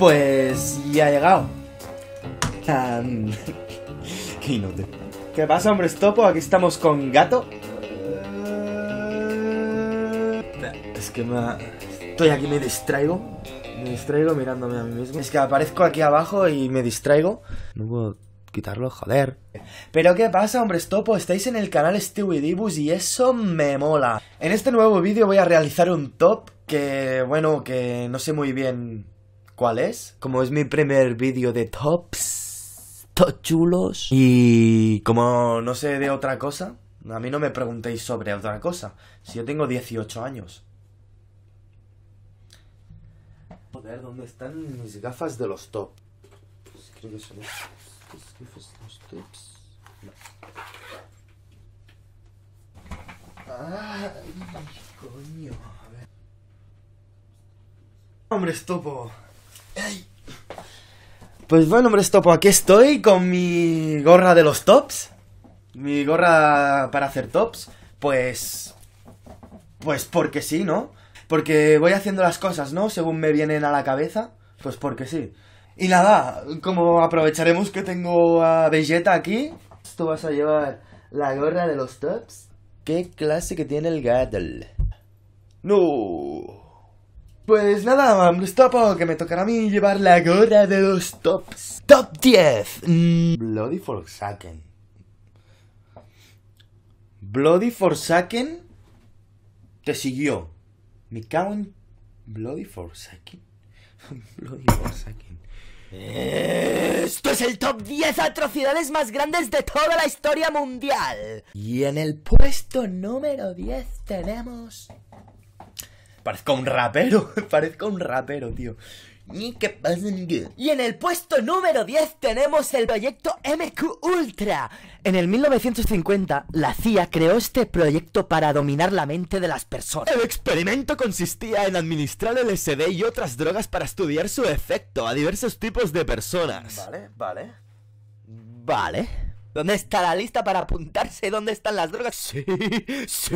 Pues ya ha llegado. Qué inútil. ¿Qué pasa, hombres topo? Aquí estamos con Gato. Es que me... Estoy aquí, me distraigo. Me distraigo mirándome a mí mismo. Es que aparezco aquí abajo y me distraigo. No puedo quitarlo, joder. Pero qué pasa, hombres topo, estáis en el canal Stewie Dibus y eso me mola. En este nuevo vídeo voy a realizar un top que, bueno, que no sé muy bien cuál es. Como es mi primer vídeo de tops, tops chulos. Y como no sé de otra cosa, a mí no me preguntéis sobre otra cosa. Si yo tengo 18 años. Joder, ¿dónde están mis gafas de los top? creo que son estas gafas de los tops. No. Ay, coño. A ver. Hombre, estopo. Pues bueno, hombre, Topo, pues aquí estoy con mi gorra de los tops. Mi gorra para hacer tops. Pues... Pues porque sí, ¿no? Porque voy haciendo las cosas, ¿no? Según me vienen a la cabeza. Pues porque sí. Y nada, como aprovecharemos que tengo a Vegeta aquí, tú vas a llevar la gorra de los tops. ¿Qué clase que tiene el Gattle? No. Pues nada, vamos topo, oh, que me tocará a mí llevar la gorra de los tops. Top 10. Mm, Bloody Forsaken. Bloody Forsaken te siguió. Me cago Bloody Forsaken. Bloody Forsaken. Esto es el top 10 atrocidades más grandes de toda la historia mundial. Y en el puesto número 10 tenemos Parezco un rapero, parezco un rapero, tío. Y en el puesto número 10 tenemos el proyecto MQ Ultra. En el 1950, la CIA creó este proyecto para dominar la mente de las personas. El experimento consistía en administrar LSD y otras drogas para estudiar su efecto a diversos tipos de personas. Vale, vale. Vale. ¿Dónde está la lista para apuntarse dónde están las drogas? Sí, sí.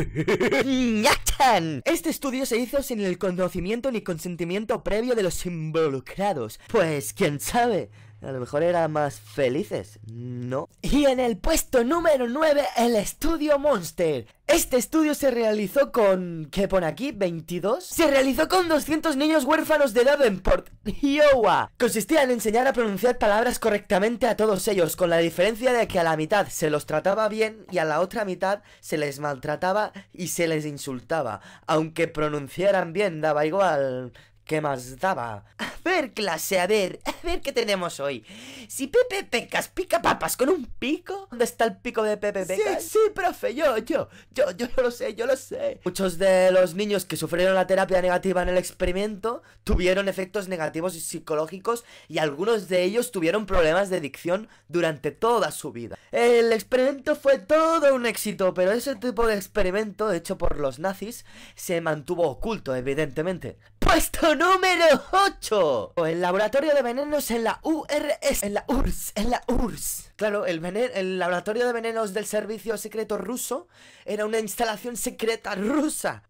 ¡Nyachan! Este estudio se hizo sin el conocimiento ni consentimiento previo de los involucrados. Pues, quién sabe a lo mejor eran más felices, ¿no? Y en el puesto número 9, el estudio Monster. Este estudio se realizó con... ¿Qué pone aquí? ¿22? Se realizó con 200 niños huérfanos de Port... Iowa. Consistía en enseñar a pronunciar palabras correctamente a todos ellos, con la diferencia de que a la mitad se los trataba bien y a la otra mitad se les maltrataba y se les insultaba. Aunque pronunciaran bien, daba igual, ¿Qué más daba? A ver, clase, a ver, a ver qué tenemos hoy. Si Pepe Pecas pica papas con un pico, ¿dónde está el pico de Pepe Pecas? Sí, sí, profe, yo, yo, yo, yo lo sé, yo lo sé. Muchos de los niños que sufrieron la terapia negativa en el experimento tuvieron efectos negativos psicológicos y algunos de ellos tuvieron problemas de adicción durante toda su vida. El experimento fue todo un éxito, pero ese tipo de experimento hecho por los nazis se mantuvo oculto, evidentemente. Puesto número 8. El laboratorio de venenos en la URS. En la URSS. En la URSS. Claro, el, el laboratorio de venenos del servicio secreto ruso era una instalación secreta rusa.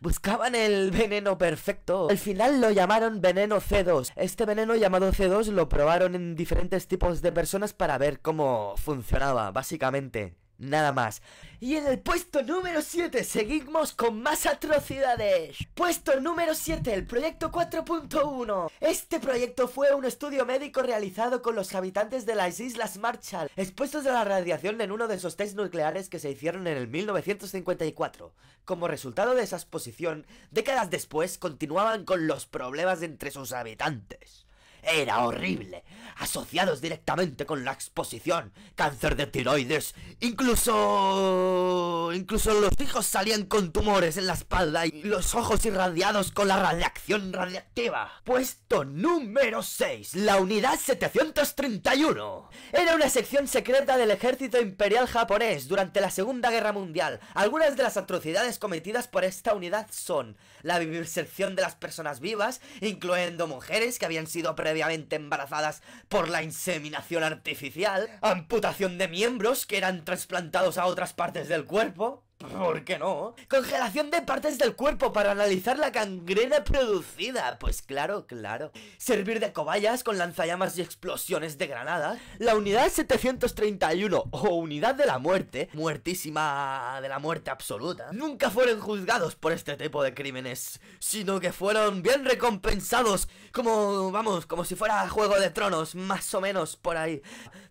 Buscaban el veneno perfecto. Al final lo llamaron veneno C2. Este veneno llamado C2 lo probaron en diferentes tipos de personas para ver cómo funcionaba, básicamente nada más. Y en el puesto número 7 seguimos con más atrocidades. Puesto número 7, el proyecto 4.1. Este proyecto fue un estudio médico realizado con los habitantes de las Islas Marshall, expuestos a la radiación en uno de esos test nucleares que se hicieron en el 1954. Como resultado de esa exposición, décadas después continuaban con los problemas entre sus habitantes era horrible, asociados directamente con la exposición, cáncer de tiroides, incluso... incluso los hijos salían con tumores en la espalda y los ojos irradiados con la radiación radiactiva. Puesto número 6, la unidad 731. Era una sección secreta del ejército imperial japonés durante la Segunda Guerra Mundial. Algunas de las atrocidades cometidas por esta unidad son la vivisección de las personas vivas, incluyendo mujeres que habían sido pre previamente embarazadas por la inseminación artificial, amputación de miembros que eran trasplantados a otras partes del cuerpo, ¿Por qué no? Congelación de partes del cuerpo para analizar la gangrena producida. Pues claro, claro. Servir de cobayas con lanzallamas y explosiones de granada. La unidad 731 o unidad de la muerte, muertísima de la muerte absoluta, nunca fueron juzgados por este tipo de crímenes, sino que fueron bien recompensados, como, vamos, como si fuera Juego de Tronos, más o menos por ahí,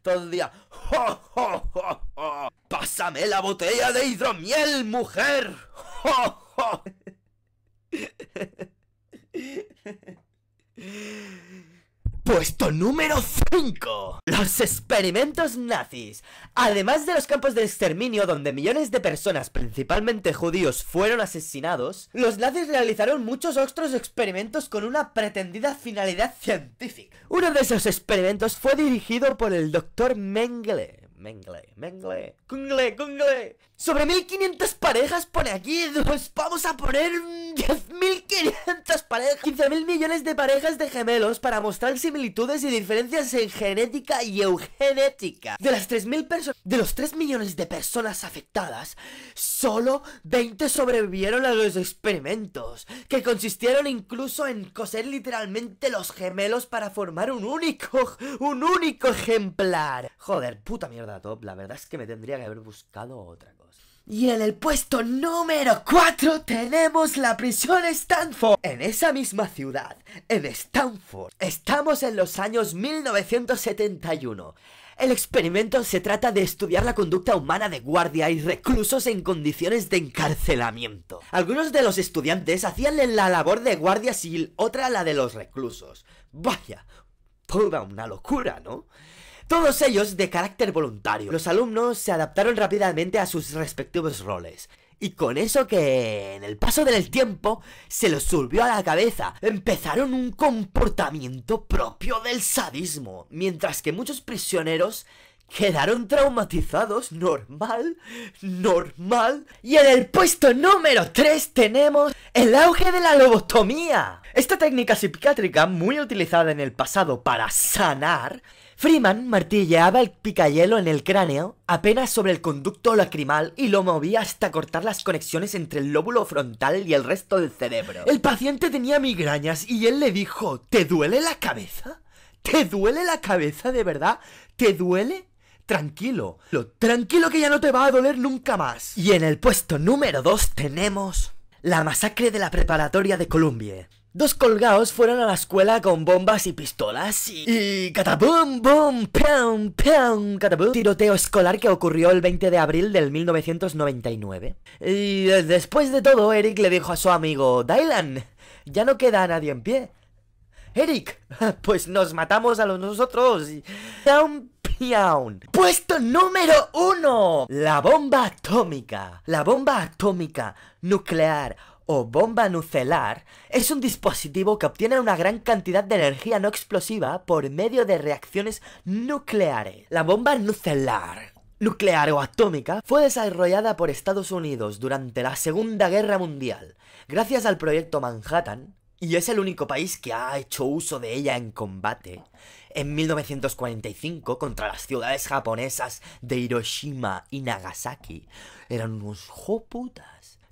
todo el día. ¡Jo, Pásame la botella de hidromiel, mujer. Puesto número 5. Los experimentos nazis. Además de los campos de exterminio donde millones de personas, principalmente judíos, fueron asesinados, los nazis realizaron muchos otros experimentos con una pretendida finalidad científica. Uno de esos experimentos fue dirigido por el doctor Mengele, Mengle, Mengle, Kungle, Kungle Sobre 1500 parejas pone aquí, pues vamos a poner 10.500 parejas, 15.000 millones de parejas de gemelos para mostrar similitudes y diferencias en genética y eugenética. De las 3.000 personas, de los 3 millones de personas afectadas, solo 20 sobrevivieron a los experimentos, que consistieron incluso en coser literalmente los gemelos para formar un único, un único ejemplar. Joder, puta mierda top, la verdad es que me tendría que haber buscado otra cosa. Y en el puesto número 4 tenemos la prisión Stanford. En esa misma ciudad, en Stanford, estamos en los años 1971. El experimento se trata de estudiar la conducta humana de guardia y reclusos en condiciones de encarcelamiento. Algunos de los estudiantes hacían la labor de guardias y otra la de los reclusos. Vaya, toda una locura, ¿no? todos ellos de carácter voluntario. Los alumnos se adaptaron rápidamente a sus respectivos roles. Y con eso que en el paso del tiempo se los subió a la cabeza, empezaron un comportamiento propio del sadismo, mientras que muchos prisioneros quedaron traumatizados, normal, normal. Y en el puesto número 3 tenemos el auge de la lobotomía. Esta técnica psiquiátrica, muy utilizada en el pasado para sanar, Freeman martilleaba el picayelo en el cráneo apenas sobre el conducto lacrimal y lo movía hasta cortar las conexiones entre el lóbulo frontal y el resto del cerebro. El paciente tenía migrañas y él le dijo, ¿te duele la cabeza? ¿Te duele la cabeza de verdad? ¿Te duele? Tranquilo, lo tranquilo que ya no te va a doler nunca más. Y en el puesto número 2 tenemos la masacre de la preparatoria de Columbia. Dos colgados fueron a la escuela con bombas y pistolas y... y ¡Catabum! ¡Bum! piam piam! ¡Catabum! Tiroteo escolar que ocurrió el 20 de abril del 1999. Y después de todo, Eric le dijo a su amigo, Dylan, ya no queda nadie en pie. Eric, pues nos matamos a los nosotros. ¡Piaun, piaun! Puesto número uno. La bomba atómica. La bomba atómica nuclear o bomba nucelar es un dispositivo que obtiene una gran cantidad de energía no explosiva por medio de reacciones nucleares. La bomba nucelar nuclear o atómica fue desarrollada por Estados Unidos durante la Segunda Guerra Mundial, gracias al proyecto Manhattan, y es el único país que ha hecho uso de ella en combate. En 1945, contra las ciudades japonesas de Hiroshima y Nagasaki, eran unos joputas.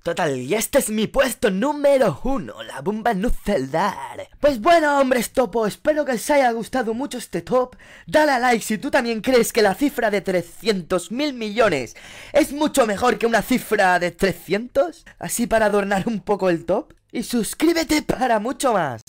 Total, y este es mi puesto número uno, la bomba celdar. Pues bueno, hombres topo, espero que os haya gustado mucho este top. Dale like si tú también crees que la cifra de 300 mil millones es mucho mejor que una cifra de 300. Así para adornar un poco el top. Y suscríbete para mucho más.